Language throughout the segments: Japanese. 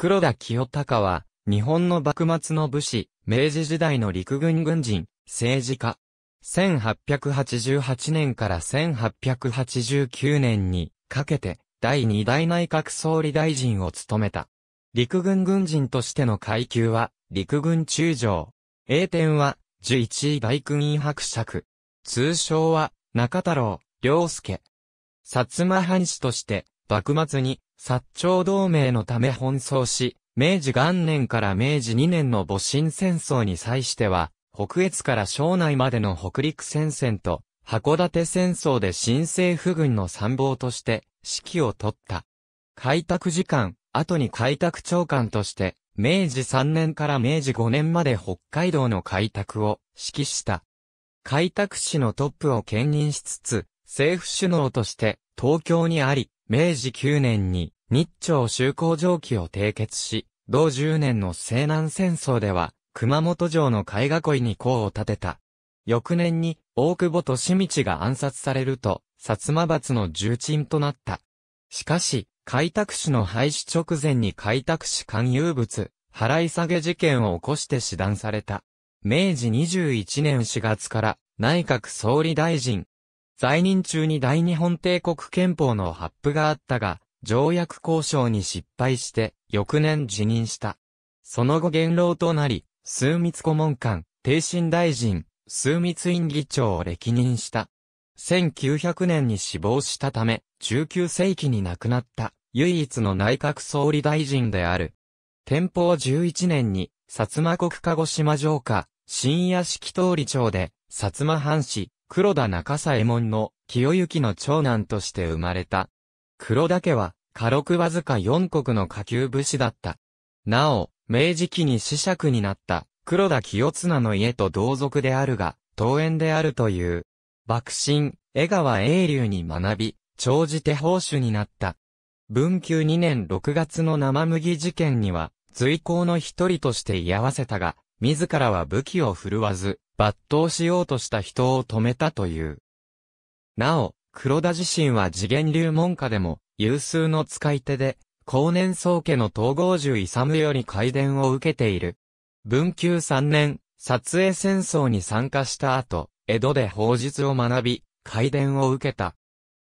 黒田清隆は、日本の幕末の武士、明治時代の陸軍軍人、政治家。1888年から1889年にかけて、第2代内閣総理大臣を務めた。陸軍軍人としての階級は、陸軍中将。栄典は、11位大君院伯爵。通称は、中太郎、良介。薩摩藩士として、幕末に、薩長同盟のため奔走し、明治元年から明治2年の戊辰戦争に際しては、北越から庄内までの北陸戦線と、函館戦争で新政府軍の参謀として、指揮を取った。開拓時間、後に開拓長官として、明治3年から明治5年まで北海道の開拓を指揮した。開拓士のトップを兼任しつつ、政府首脳として東京にあり、明治9年に日朝修好条記を締結し、同10年の西南戦争では、熊本城の海囲いに功を立てた。翌年に、大久保利道が暗殺されると、薩摩閥の重鎮となった。しかし、開拓使の廃止直前に開拓使勧誘物、払い下げ事件を起こして死断された。明治21年4月から、内閣総理大臣、在任中に大日本帝国憲法の発布があったが、条約交渉に失敗して、翌年辞任した。その後元老となり、枢密顧問官、帝新大臣、枢密院議長を歴任した。1900年に死亡したため、19世紀に亡くなった、唯一の内閣総理大臣である。天保11年に、薩摩国鹿児島城下、新屋敷通り町で、薩摩藩士、黒田中左衛門の清行の長男として生まれた。黒田家は、家禄わずか四国の下級武士だった。なお、明治期に死爵になった黒田清綱の家と同族であるが、桃園であるという。幕臣、江川英流に学び、長じて法主になった。文久2年6月の生麦事件には、随行の一人として居合わせたが、自らは武器を振るわず、抜刀しようとした人を止めたという。なお、黒田自身は次元流門下でも、有数の使い手で、後年宗家の統合獣勇より改伝を受けている。文久三年、撮影戦争に参加した後、江戸で法術を学び、改伝を受けた。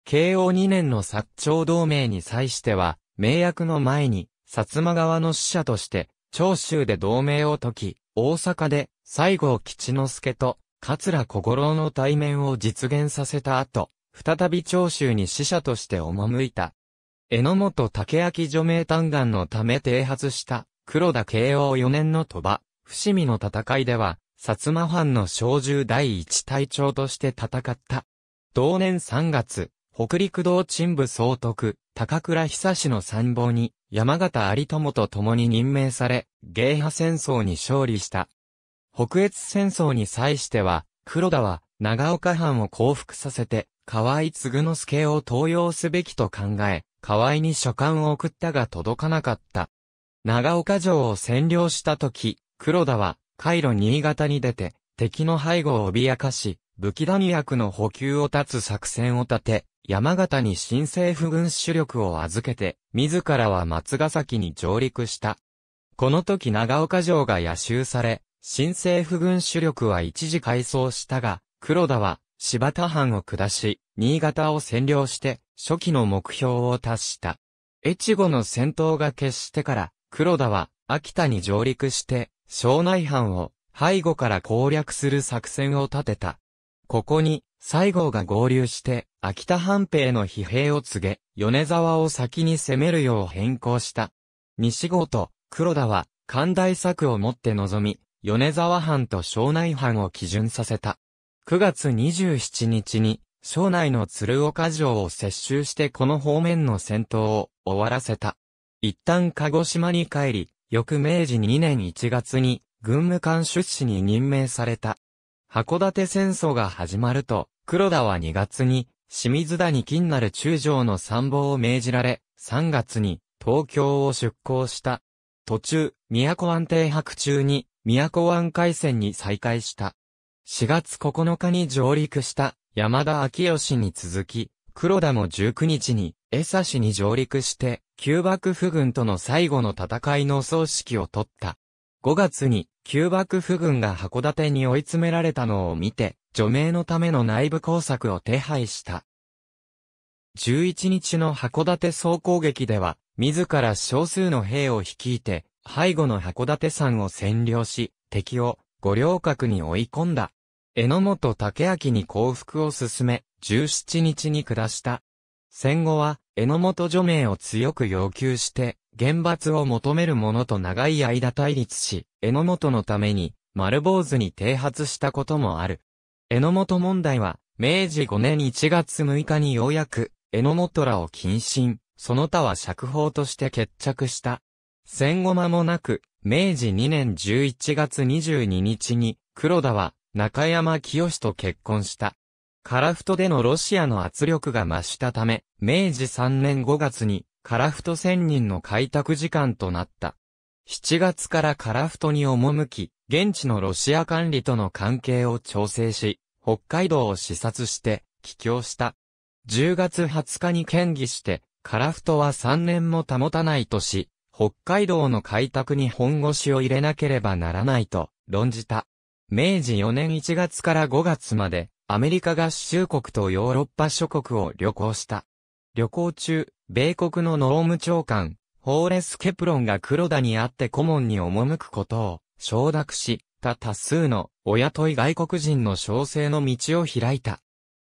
慶応二年の薩長同盟に際しては、名役の前に、薩摩川の使者として、長州で同盟を解き、大阪で西郷吉之助と桂小五郎の対面を実現させた後、再び長州に使者として赴いた。榎本武明除名嘆願のため停発した黒田慶応4年の鳥羽、伏見の戦いでは、薩摩藩の小獣第一隊長として戦った。同年3月、北陸道鎮部総督、高倉久志の参謀に、山形有朋と共に任命され、芸派戦争に勝利した。北越戦争に際しては、黒田は、長岡藩を降伏させて、河合継之助を登用すべきと考え、河合に書簡を送ったが届かなかった。長岡城を占領した時、黒田は、イ路新潟に出て、敵の背後を脅かし、武器弾薬の補給を断つ作戦を立て、山形に新政府軍主力を預けて、自らは松ヶ崎に上陸した。この時長岡城が野襲され、新政府軍主力は一時改装したが、黒田は柴田藩を下し、新潟を占領して、初期の目標を達した。越後の戦闘が決してから、黒田は秋田に上陸して、庄内藩を背後から攻略する作戦を立てた。ここに、西郷が合流して、秋田半平の疲弊を告げ、米沢を先に攻めるよう変更した。西郷と黒田は、寛大策をもって臨み、米沢藩と庄内藩を基準させた。9月27日に、庄内の鶴岡城を接収してこの方面の戦闘を終わらせた。一旦鹿児島に帰り、翌明治2年1月に、軍務官出資に任命された。函館戦争が始まると、黒田は2月に、清水田に金なる中将の参謀を命じられ、3月に東京を出港した。途中、都湾停泊中に、都湾海戦に再開した。4月9日に上陸した山田昭義に続き、黒田も19日に江差市に上陸して、旧幕府軍との最後の戦いの葬式を取った。5月に、旧幕府軍が函館に追い詰められたのを見て、除名のための内部工作を手配した。11日の函館総攻撃では、自ら少数の兵を率いて、背後の函館山を占領し、敵を五稜郭に追い込んだ。榎本武明に降伏を進め、17日に下した。戦後は、榎本除名を強く要求して、厳罰を求める者と長い間対立し、榎本のために、丸坊主に停発したこともある。榎本問題は、明治5年1月6日にようやく、榎本らを謹慎、その他は釈放として決着した。戦後間もなく、明治2年11月22日に、黒田は、中山清と結婚した。カラフトでのロシアの圧力が増したため、明治3年5月に、カラフト仙人の開拓時間となった。7月からカラフトに赴き、現地のロシア管理との関係を調整し、北海道を視察して、帰郷した。10月20日に県議して、カラフトは3年も保たないとし、北海道の開拓に本腰を入れなければならないと論じた。明治4年1月から5月まで、アメリカ合衆国とヨーロッパ諸国を旅行した。旅行中、米国の農務長官、ホーレス・ケプロンが黒田に会って顧問に赴くことを承諾し、た多数の親とい外国人の小生の道を開いた。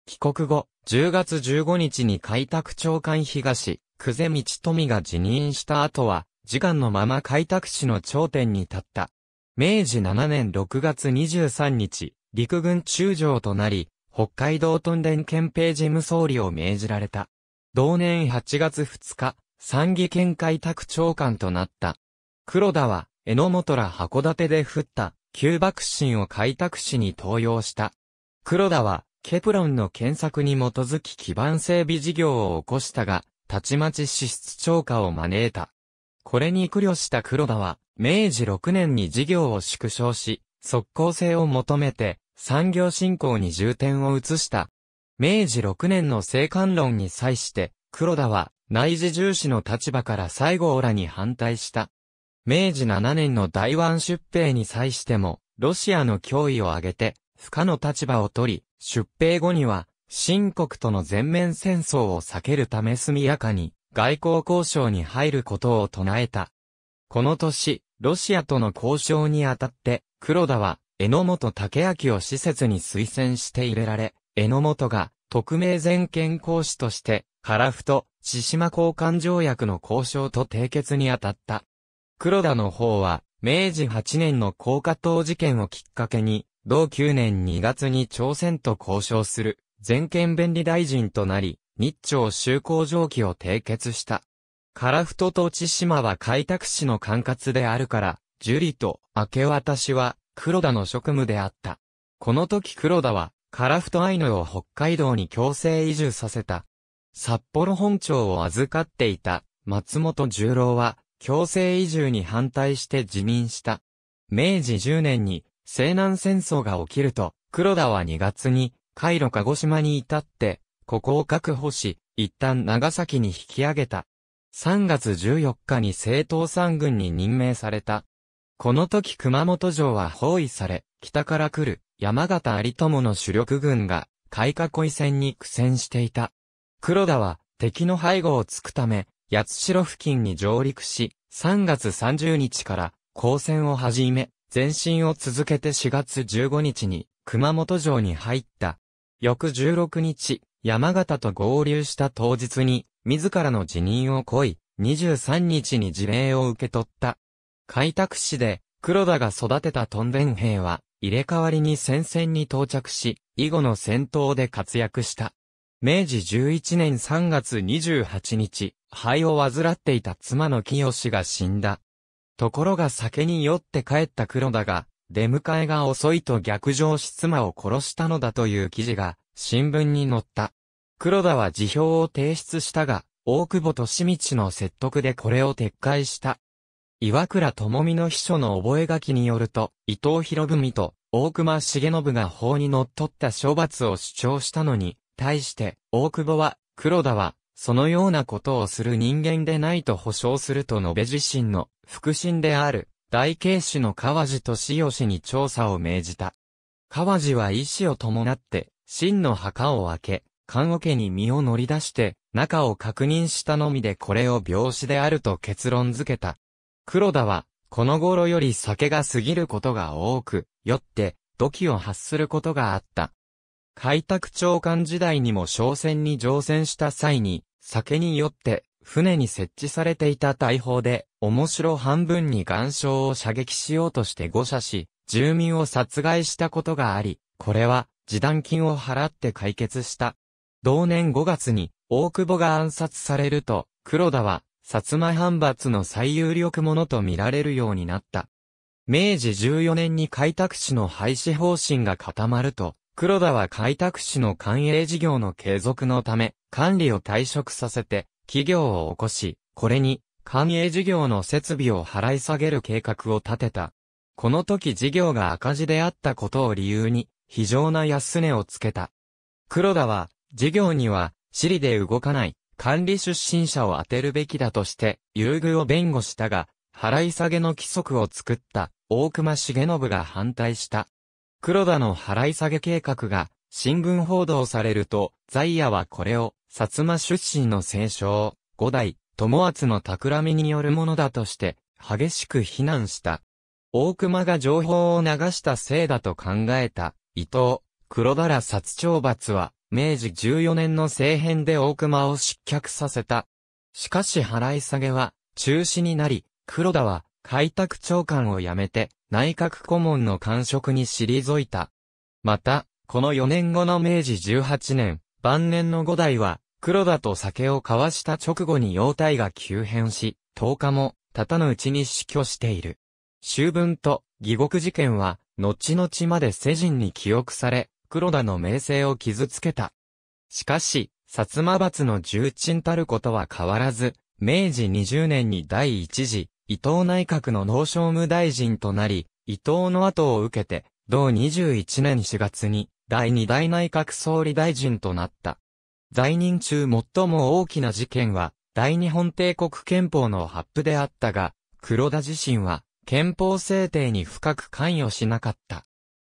帰国後、10月15日に開拓長官東、久世道富が辞任した後は、時間のまま開拓史の頂点に立った。明治7年6月23日、陸軍中将となり、北海道屯田憲兵事務総理を命じられた。同年8月2日、参議県開拓長官となった。黒田は、榎本ら函館で降った旧爆心を開拓使に登用した。黒田は、ケプロンの検索に基づき基盤整備事業を起こしたが、たちまち支出超過を招いた。これに苦慮した黒田は、明治6年に事業を縮小し、即効性を求めて、産業振興に重点を移した明治6年の生還論に際して、黒田は内事重視の立場から西郷らに反対した。明治7年の台湾出兵に際しても、ロシアの脅威を挙げて、不可の立場を取り、出兵後には、新国との全面戦争を避けるため速やかに、外交交渉に入ることを唱えた。この年、ロシアとの交渉にあたって、黒田は、榎本武明を施設に推薦して入れられ、榎本が特命全権行使として、カラフト、千島交換条約の交渉と締結に当たった。黒田の方は、明治8年の高架島事件をきっかけに、同9年2月に朝鮮と交渉する、全権便利大臣となり、日朝修好条記を締結した。カラフトと千島は開拓市の管轄であるから、樹里と明け渡しは黒田の職務であった。この時黒田はカラフトアイヌを北海道に強制移住させた。札幌本庁を預かっていた松本十郎は強制移住に反対して辞任した。明治10年に西南戦争が起きると、黒田は2月に海路鹿児島に至って、ここを確保し、一旦長崎に引き上げた。3月14日に政党三軍に任命された。この時熊本城は包囲され、北から来る山形有友の主力軍が、開花い戦に苦戦していた。黒田は、敵の背後をつくため、八代付近に上陸し、3月30日から、交戦を始め、前進を続けて4月15日に、熊本城に入った。翌16日、山形と合流した当日に、自らの辞任を恋、い、23日に辞令を受け取った。開拓市で、黒田が育てたトンデン兵は、入れ替わりに戦線に到着し、以後の戦闘で活躍した。明治11年3月28日、肺を患っていた妻の清が死んだ。ところが酒に酔って帰った黒田が、出迎えが遅いと逆上し妻を殺したのだという記事が、新聞に載った。黒田は辞表を提出したが、大久保利道の説得でこれを撤回した。岩倉智美の秘書の覚書によると、伊藤博文と大隈重信が法に則っった処罰を主張したのに、対して大久保は、黒田は、そのようなことをする人間でないと保証すると述べ自身の、腹心である、大慶氏の川地と志吉に調査を命じた。川地は意志を伴って、真の墓を開け、棺桶に身を乗り出して、中を確認したのみでこれを病死であると結論付けた。黒田は、この頃より酒が過ぎることが多く、酔って、土器を発することがあった。開拓長官時代にも商船に乗船した際に、酒に酔って、船に設置されていた大砲で、面白半分に岩礁を射撃しようとして誤射し、住民を殺害したことがあり、これは、示談金を払って解決した。同年5月に、大久保が暗殺されると、黒田は、薩摩藩閥の最有力者と見られるようになった。明治14年に開拓市の廃止方針が固まると、黒田は開拓市の官営事業の継続のため、管理を退職させて、企業を起こし、これに、官営事業の設備を払い下げる計画を立てた。この時事業が赤字であったことを理由に、非常な安値をつけた。黒田は、事業には、尻で動かない、管理出身者を当てるべきだとして、優遇を弁護したが、払い下げの規則を作った大隈重信が反対した。黒田の払い下げ計画が新聞報道されると、在野はこれを薩摩出身の清少、五代、友厚の企みによるものだとして、激しく非難した。大熊が情報を流したせいだと考えた、伊藤、黒田ら殺懲罰は、明治14年の政変で大熊を失脚させた。しかし払い下げは中止になり、黒田は開拓長官を辞めて内閣顧問の官職に退いた。また、この4年後の明治18年、晩年の五代は黒田と酒を交わした直後に容体が急変し、10日も、たたのうちに死去している。終分と、義獄事件は、後々まで世人に記憶され、黒田の名声を傷つけた。しかし、薩摩閥の重鎮たることは変わらず、明治20年に第一次、伊藤内閣の農商務大臣となり、伊藤の後を受けて、同21年4月に、第二大内閣総理大臣となった。在任中最も大きな事件は、大日本帝国憲法の発布であったが、黒田自身は、憲法制定に深く関与しなかった。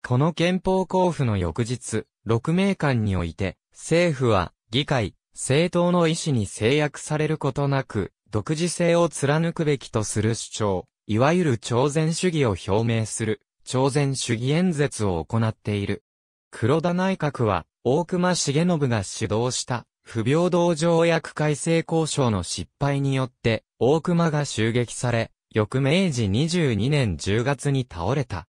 この憲法交付の翌日、六名間において、政府は、議会、政党の意思に制約されることなく、独自性を貫くべきとする主張、いわゆる朝鮮主義を表明する、朝鮮主義演説を行っている。黒田内閣は、大隈重信が主導した、不平等条約改正交渉の失敗によって、大隈が襲撃され、翌明治22年10月に倒れた。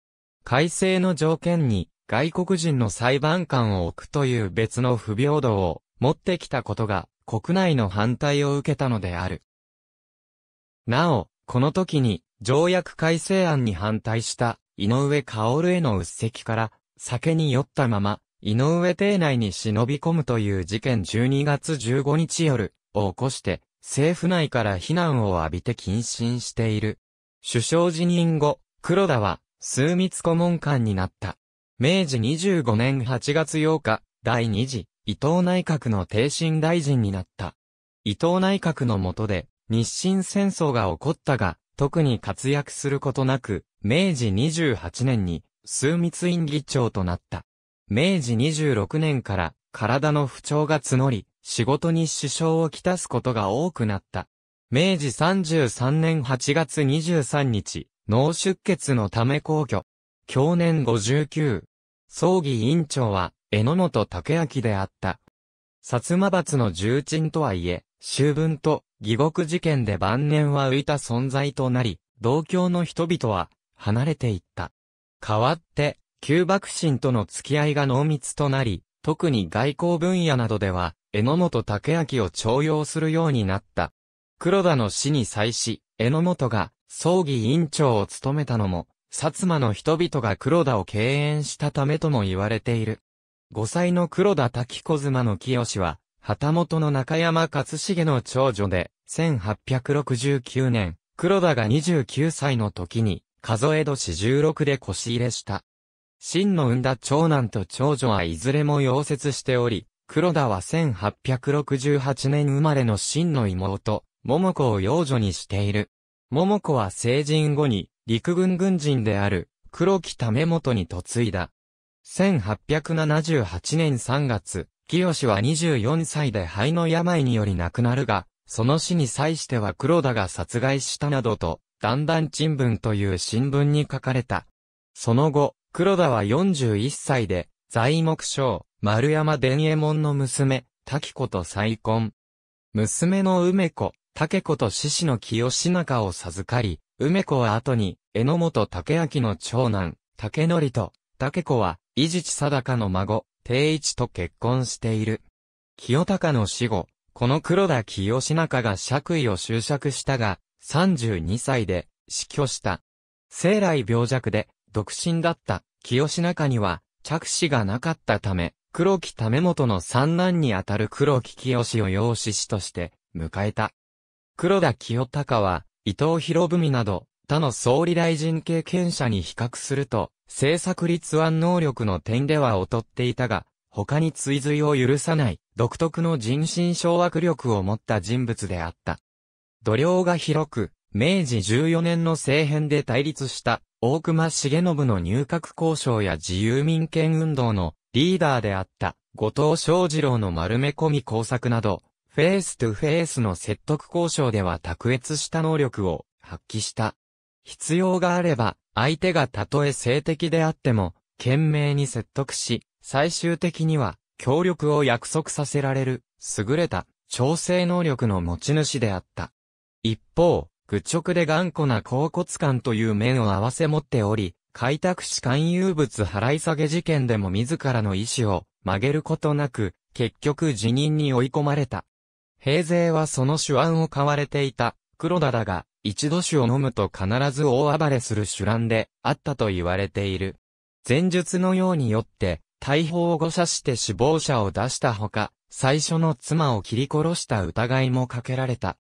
改正の条件に外国人の裁判官を置くという別の不平等を持ってきたことが国内の反対を受けたのである。なお、この時に条約改正案に反対した井上薫への鬱積から酒に酔ったまま井上邸内に忍び込むという事件12月15日夜を起こして政府内から非難を浴びて謹慎している。首相辞任後、黒田は枢密顧問官になった。明治25年8月8日、第2次、伊藤内閣の定身大臣になった。伊藤内閣の下で、日清戦争が起こったが、特に活躍することなく、明治28年に、枢密院議長となった。明治26年から、体の不調が募り、仕事に支障をきたすことが多くなった。明治33年8月23日、脳出血のため皇居。去年59。葬儀委員長は、江野本武明であった。薩摩閥の重鎮とはいえ、秋分と、義獄事件で晩年は浮いた存在となり、同郷の人々は、離れていった。代わって、旧幕臣との付き合いが濃密となり、特に外交分野などでは、江野本武明を徴用するようになった。黒田の死に際し、江野本が葬儀委員長を務めたのも、薩摩の人々が黒田を敬遠したためとも言われている。5歳の黒田滝小妻の清は、旗本の中山勝重の長女で、1869年、黒田が29歳の時に、数え年16で腰入れした。真の産んだ長男と長女はいずれも溶接しており、黒田は1868年生まれの真の妹、桃子を養女にしている。桃子は成人後に、陸軍軍人である、黒木為元に嫁いだ。1878年3月、清は24歳で肺の病により亡くなるが、その死に際しては黒田が殺害したなどと、だんだん新文という新聞に書かれた。その後、黒田は41歳で、材木商、丸山伝右衛門の娘、滝子と再婚。娘の梅子、竹子と獅子の清中を授かり、梅子は後に、榎本竹明の長男、竹則と、竹子は、伊地知貞の孫、定一と結婚している。清高の死後、この黒田清中が爵位を執着したが、32歳で死去した。生来病弱で、独身だった清中には、着死がなかったため、黒木為元の三男にあたる黒木清を養子師として、迎えた。黒田清隆は、伊藤博文など、他の総理大臣経験者に比較すると、政策立案能力の点では劣っていたが、他に追随を許さない、独特の人心掌握力を持った人物であった。度量が広く、明治14年の政変で対立した、大隈重信の入閣交渉や自由民権運動のリーダーであった、後藤昌二郎の丸め込み工作など、フェイスとフェイスの説得交渉では卓越した能力を発揮した。必要があれば、相手がたとえ性的であっても、懸命に説得し、最終的には、協力を約束させられる、優れた、調整能力の持ち主であった。一方、愚直で頑固な甲骨感という面を合わせ持っており、開拓士勧誘物払い下げ事件でも自らの意志を曲げることなく、結局辞任に追い込まれた。平勢はその手腕を買われていた、黒田だが、一度酒を飲むと必ず大暴れする手腕であったと言われている。前述のようによって、大砲を誤射して死亡者を出したほか、最初の妻を切り殺した疑いもかけられた。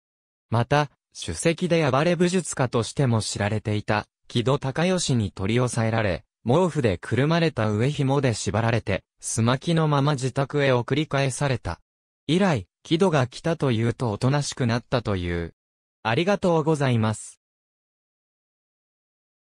また、主席で暴れ武術家としても知られていた、木戸高義に取り押さえられ、毛布でくるまれた上紐で縛られて、すまきのまま自宅へ送り返された。以来、木戸が来たというとおとなしくなったという。ありがとうございます。